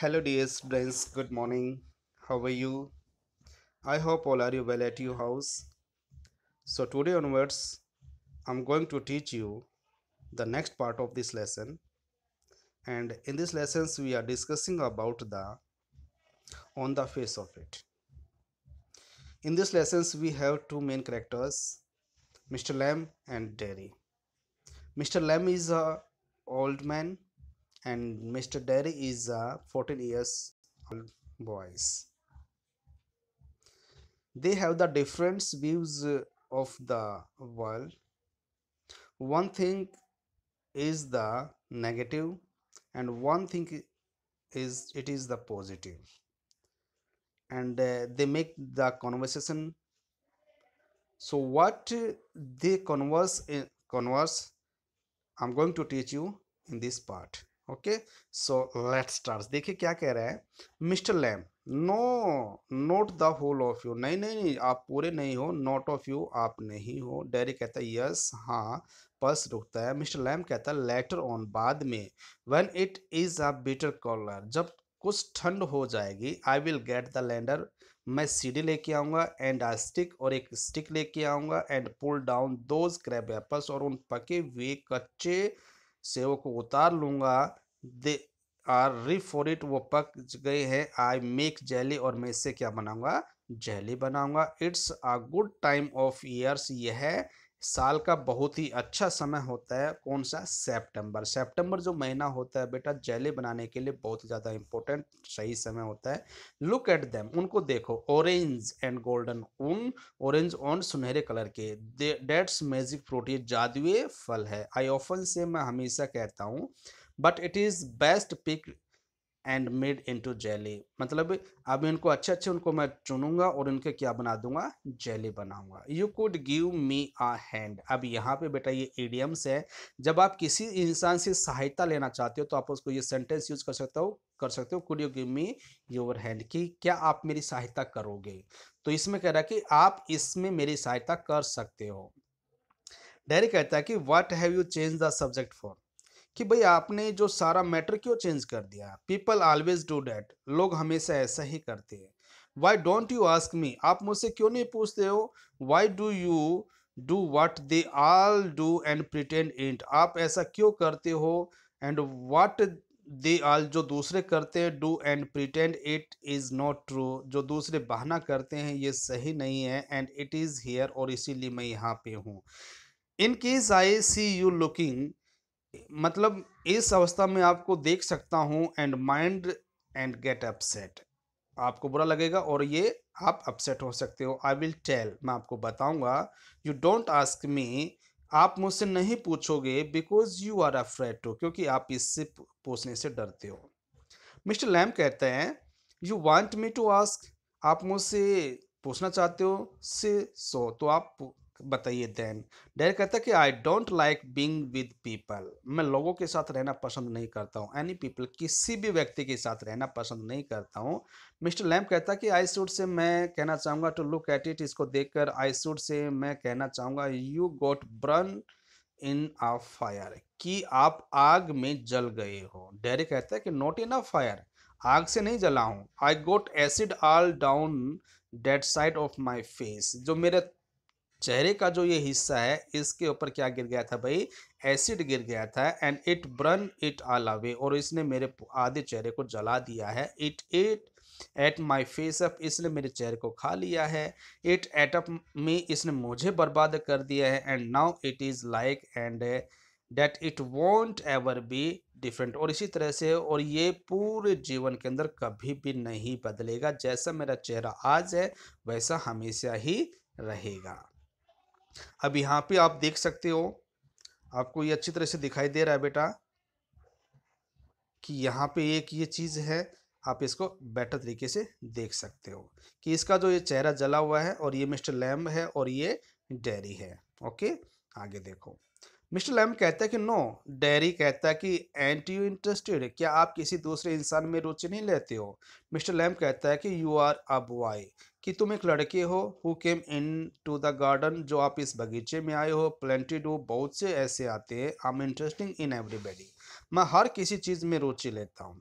hello dear friends good morning how are you i hope all are you well at your house so today onwards i'm going to teach you the next part of this lesson and in this lessons we are discussing about the on the face of it in this lessons we have two main characters mr lamb and dairy mr lamb is a old man and Mr. Derry is a 14 years old boys. They have the different views uh, of the world. One thing is the negative and one thing is it is the positive and uh, they make the conversation so what they converse in, uh, converse i'm going to teach you in this part okay so let start देखिए क्या कह रहा है mister Lamb no not the whole of you नहीं नहीं नहीं आप पूरे नहीं हो नोट ऑफ यू आप नहीं हो डेरी कहता है यस हाँ पर्स रुकता है मिस्टर लैम कहता है लेटर ऑन बाद में when it is a better cooler जब कुछ ठंड हो जाएगी I will get the ladder मैं सीढ़ी लेके आऊँगा एंड आ स्टिक और एक स्टिक लेके आऊँगा and pull down those crab apples और उन पके हुए कच्चे सेव को उतार लूँगा they are ripe for it वो पक गए हैं आई मेक जेली और मैं इससे क्या बनाऊँगा जेली बनाऊँगा it's a good time of years यह साल का बहुत ही अच्छा समय होता है कौन सा सितंबर सितंबर जो महीना होता है बेटा जेली बनाने के लिए बहुत ही ज़्यादा इंपॉर्टेंट सही समय होता है लुक एट देम उनको देखो ऑरेंज एंड गोल्डन ऊन ऑरेंज ऑन सुनहरे कलर के डेट्स मैजिक फ्रूट ये जादुए फल है आई ऑफन से मैं हमेशा कहता हूँ but it is best pick and made into jelly मतलब अब इनको अच्छे अच्छे उनको मैं चुनूंगा और इनके क्या बना दूंगा जेली बनाऊंगा you could give me a hand अब यहाँ पे बेटा ये एडियम्स है जब आप किसी इंसान से सहायता लेना चाहते हो तो आप उसको ये सेंटेंस यूज कर सकते हो कर सकते हो could you give me your hand कि क्या आप मेरी सहायता करोगे तो इसमें कह रहा कि आप इसमें मेरी सहायता कर सकते हो डायरेक्ट कहता है कि what have you change the subject for कि भाई आपने जो सारा मैटर क्यों चेंज कर दिया पीपल ऑलवेज डू डैट लोग हमेशा ऐसा ही करते हैं why don't you ask me आप मुझसे क्यों नहीं पूछते हो why do you do what they all do and pretend it आप ऐसा क्यों करते हो एंड वट दे आल जो दूसरे करते हैं do and pretend it is not true जो दूसरे बहाना करते हैं ये सही नहीं है एंड इट इज़ हेयर और इसीलिए मैं यहाँ पे हूँ in case I see you looking मतलब इस अवस्था में आपको देख सकता हूँ and mind and get upset आपको बुरा लगेगा और ये आप अपसेट हो सकते हो आई विल टेल मैं आपको बताऊंगा यू डोंट आस्क मी आप मुझसे नहीं पूछोगे बिकॉज यू आर फ्रेट हो क्योंकि आप इससे पूछने से डरते हो मिस्टर लैम कहते हैं you want me to ask आप मुझसे पूछना चाहते हो से सो तो आप बताइए देन डैर कहता है कि I don't like being with people मैं लोगों के साथ रहना पसंद नहीं करता हूँ एनी पीपल किसी भी व्यक्ति के साथ रहना पसंद नहीं करता हूँ मिस्टर लैम्प कहता है कि आई शुड से मैं कहना चाहूँगा टू लुक एट इट इसको देखकर आई शुड से मैं कहना चाहूँगा you got ब्रन in a fire कि आप आग में जल गए हो डैर कहता है कि नॉट इन अ फायर आग से नहीं जला हूँ I got acid all down that side of my face जो मेरे चेहरे का जो ये हिस्सा है इसके ऊपर क्या गिर गया था भाई एसिड गिर गया था and it burn it all away और इसने मेरे आधे चेहरे को जला दिया है it ate ate my face up इसने मेरे चेहरे को खा लिया है इट एट अप में इसने मुझे बर्बाद कर दिया है and now it is like and that it won't ever be different और इसी तरह से और ये पूरे जीवन के अंदर कभी भी नहीं बदलेगा जैसा मेरा चेहरा आज है वैसा हमेशा ही रहेगा अब यहाँ पे आप देख सकते हो आपको ये अच्छी तरह से दिखाई दे रहा है बेटा कि यहाँ पे एक ये चीज़ है आप इसको बेटर तरीके से देख सकते हो कि इसका जो ये चेहरा जला हुआ है और ये मिस्टर लैम्ब है और ये डेरी है ओके आगे देखो मिस्टर लैम कहता है कि नो डेरी कहता है कि एंटी यू इंटरेस्टेड क्या आप किसी दूसरे इंसान में रुचि नहीं लेते हो मिस्टर लैम कहता है कि यू आर अ बॉय कि तुम एक लड़के हो who came in to the garden जो आप इस बगीचे में आए हो प्लेंटी डू बहुत से ऐसे आते हैं I am interesting in everybody मैं हर किसी चीज़ में रुचि लेता हूँ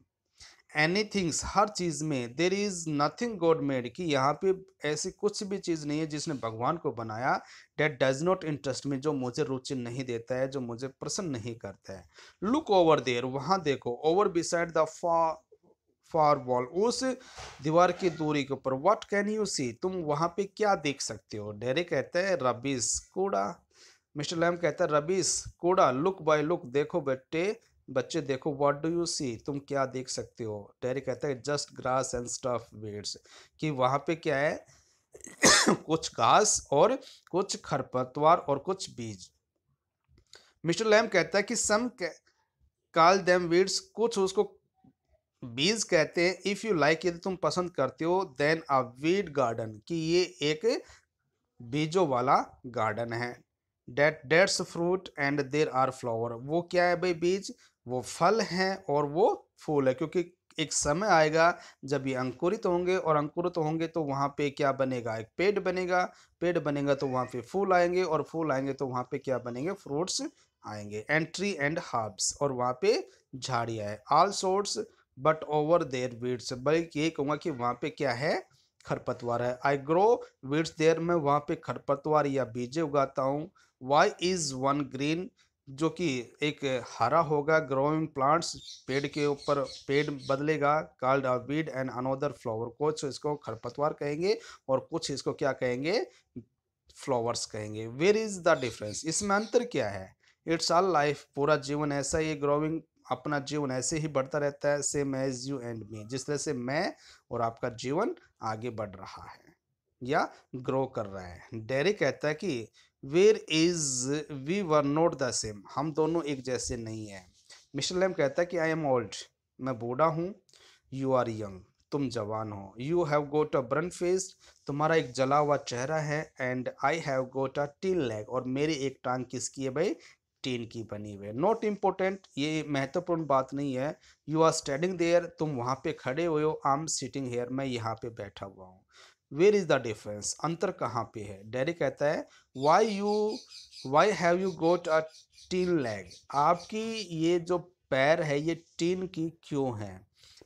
एनी थिंग्स हर चीज़ में there is nothing God made कि यहाँ पे ऐसी कुछ भी चीज़ नहीं है जिसने भगवान को बनाया डेट डज नॉट इंटरेस्ट में जो मुझे रुचि नहीं देता है जो मुझे प्रसन्न नहीं करता है लुक ओवर देर वहाँ देखो over beside the far wall उस दीवार की दूरी के ऊपर व्हाट कैन यू सी तुम वहाँ पे क्या देख सकते हो डेरे कहते हैं रबीस कूड़ा मिस्टर लैम कहता है रबीस कूड़ा लुक बाय लुक देखो बेटे बच्चे देखो व्हाट डू यू सी तुम क्या देख सकते हो टेरी कहता है just grass and stuff weeds कि वहाँ पे क्या है कुछ घास और कुछ खरपतवार और कुछ बीज मिस्टर लैम कहता है कि सम काल देम वीड्स कुछ उसको बीज कहते हैं इफ़ यू लाइक यदि तुम पसंद करते हो देन अ वीड गार्डन कि ये एक बीजों वाला गार्डन है that that's fruit and there are flower वो क्या है भाई बीज वो फल हैं और वो फूल है क्योंकि एक समय आएगा जब ये अंकुरित तो होंगे और अंकुरित तो होंगे तो वहाँ पे क्या बनेगा एक पेड़ बनेगा पेड़ बनेगा तो वहाँ पे फूल आएंगे और फूल आएंगे तो वहाँ पे क्या बनेंगे फ्रूट्स आएंगे एंट्री एंड हर्ब्स और वहाँ पे झाड़ियाँ है all sorts but over there weeds बल्कि ये कहूँगा कि वहाँ पे क्या है खरपतवार है आई ग्रो वीड्स देयर मैं वहाँ पे खरपतवार या बीजे उगाता हूँ वाई इज़ वन ग्रीन जो कि एक हरा होगा ग्रोइंग प्लांट्स पेड़ के ऊपर पेड़ बदलेगा called weed and another flower कुछ इसको खरपतवार कहेंगे और कुछ इसको क्या कहेंगे फ्लावर्स कहेंगे वेर इज़ द डिफरेंस इसमें अंतर क्या है इट्स ऑल लाइफ पूरा जीवन ऐसा ही ग्रोइंग अपना जीवन ऐसे ही बढ़ता रहता है same as you and me जिस तरह से मैं और आपका जीवन आगे बढ़ रहा है या ग्रो कर रहा है डेरी कहता है कि where is we were not the same हम दोनों एक जैसे नहीं हैं मिस्टर लैम कहता है कि आई एम ओल्ड मैं बूढ़ा हूँ यू आर यंग तुम जवान हो you have got a burn face तुम्हारा एक जला हुआ चेहरा है and I have got a tin leg और मेरी एक टांग किसकी है भाई टीन की बनी हुई है नॉट इम्पोर्टेंट ये महत्वपूर्ण बात नहीं है यू आर स्टैंडिंग देयर तुम वहाँ पे खड़े हुए हो आम सिटिंग हेयर मैं यहाँ पे बैठा हुआ हूँ वेर इज़ द डिफरेंस अंतर कहाँ पे है डैडी कहता है why you why have you got a tin leg आपकी ये जो पैर है ये टीन की क्यों है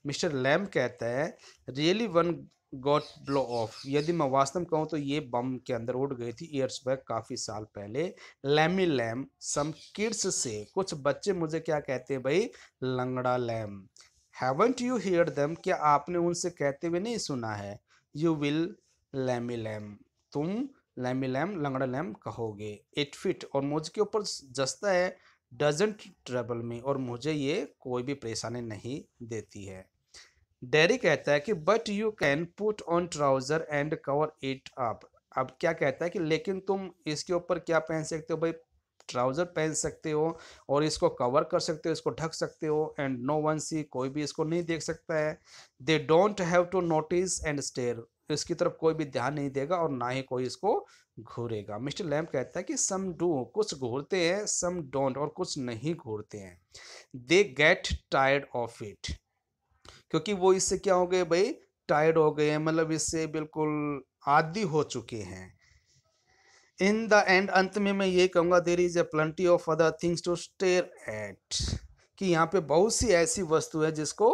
मिस्टर लैम कहता है really one got blow off यदि मैं वास्तव में कहूँ तो ये बम के अंदर उड़ गई थी ईयर्स बैक काफ़ी साल पहले लैमी लैम सम किड्स से कुछ बच्चे मुझे क्या कहते हैं भाई लंगड़ा Lamb haven't you hear them क्या आपने उनसे कहते हुए नहीं सुना है यू विल लैमी लैम तुम लैमी लैम लंगड़ा लैम कहोगे इट फिट और मुझके ऊपर जस्ता है डजेंट ट्रेबल में और मुझे ये कोई भी परेशानी नहीं देती है डेरी कहता है कि but you can put on trouser and cover it up अब क्या कहता है कि लेकिन तुम इसके ऊपर क्या पहन सकते हो भाई ट्राउज़र पहन सकते हो और इसको कवर कर सकते हो इसको ढक सकते हो एंड नो वन सी कोई भी इसको नहीं देख सकता है they don't have to notice and stare इसकी तरफ कोई भी ध्यान नहीं देगा और ना ही कोई इसको घूरेगा मिस्टर लैम्प कहता है कि सम डू कुछ घूरते हैं सम डोंट और कुछ नहीं घूरते हैं they get tired of it क्योंकि वो इससे क्या हो गए भाई टायर्ड हो गए हैं मतलब इससे बिल्कुल आदि हो चुके हैं इन द एंड अंत में मैं ये कहूँगा there is a plenty of other things to stare at कि यहाँ पे बहुत सी ऐसी वस्तु है जिसको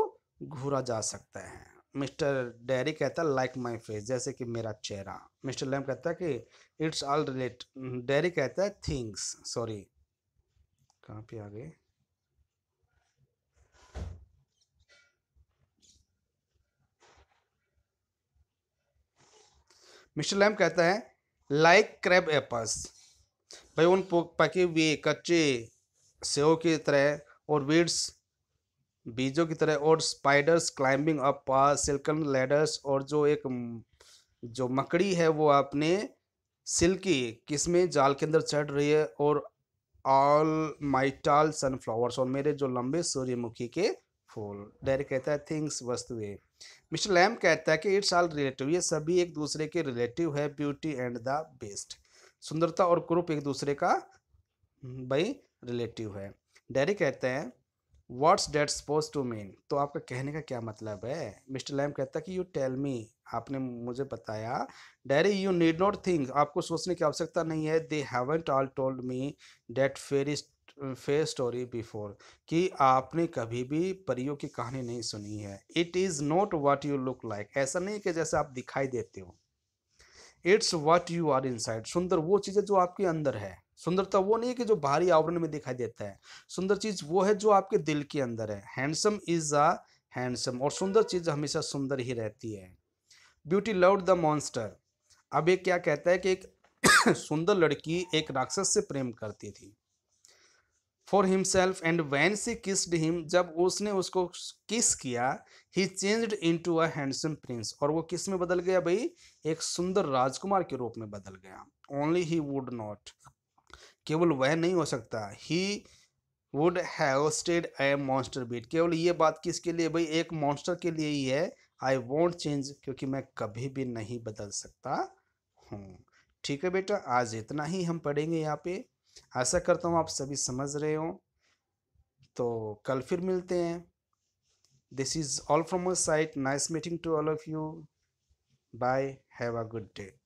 घूरा जा सकता है मिस्टर डेरी कहता है लाइक माई फेस जैसे कि मेरा चेहरा मिस्टर लैम कहता है कि इट्स ऑल रिलेट डेरी कहता है थिंग्स सॉरी कहाँ पे आ गए मिस्टर लैम कहता है लाइक क्रैब एप्पल्स भाई उन पके हुए कच्चे सेव की तरह और वीड्स बीजों की तरह और spiders climbing up silken ladders और जो एक जो मकड़ी है वो अपने सिल्की किसमें जाल के अंदर चढ़ रही है और ऑल माइटाल सनफ्लावर्स और मेरे जो लंबे सूर्यमुखी के फूल डायरेक्ट कहता है थिंग्स वस्तुएं मिस्टर लैम कहता है कि इट्स आल रिलेटिव ये सभी एक दूसरे के रिलेटिव है ब्यूटी एंड द बेस्ट सुंदरता और क्रूप एक दूसरे का हम्म, भाई रिलेटिव है डैरी कहते हैं what's that suppose to mean तो आपका कहने का क्या मतलब है मिस्टर लैम कहता है कि यू टेल मी आपने मुझे बताया Derry you need not think आपको सोचने की आवश्यकता नहीं है they haven't all told me that fairest face story before कि आपने कभी भी परियों की कहानी नहीं सुनी है it is not what you look like ऐसा नहीं कि जैसे आप दिखाई देते हो it's what you are inside सुंदर वो चीज़ है जो आपके अंदर है सुंदरता वो नहीं है कि जो बाहरी आवरण में दिखाई देता है सुंदर चीज़ वो है जो आपके दिल के अंदर है हैंडसम इज़ अ हैंडसम और सुंदर चीज़ हमेशा सुंदर ही रहती है ब्यूटी लव द मॉन्स्टर अब ये क्या कहता है कि एक सुंदर लड़की एक राक्षस से प्रेम करती थी for himself and when she kissed him जब उसने उसको किस किया ही changed in to handsome prince और वो किस में बदल गया भाई एक सुंदर राजकुमार के रूप में बदल गया ओनली ही वुड नॉट केवल वह नहीं हो सकता he would have stayed a monster beast केवल ये बात किसके लिए भाई एक मॉन्स्टर के लिए ही है आई वॉन्ट चेंज क्योंकि मैं कभी भी नहीं बदल सकता हूँ ठीक है बेटा आज इतना ही हम पढ़ेंगे यहाँ पे आशा करता हूँ आप सभी समझ रहे हो तो कल फिर मिलते हैं this is all from a site nice meeting to all of you bye have a good day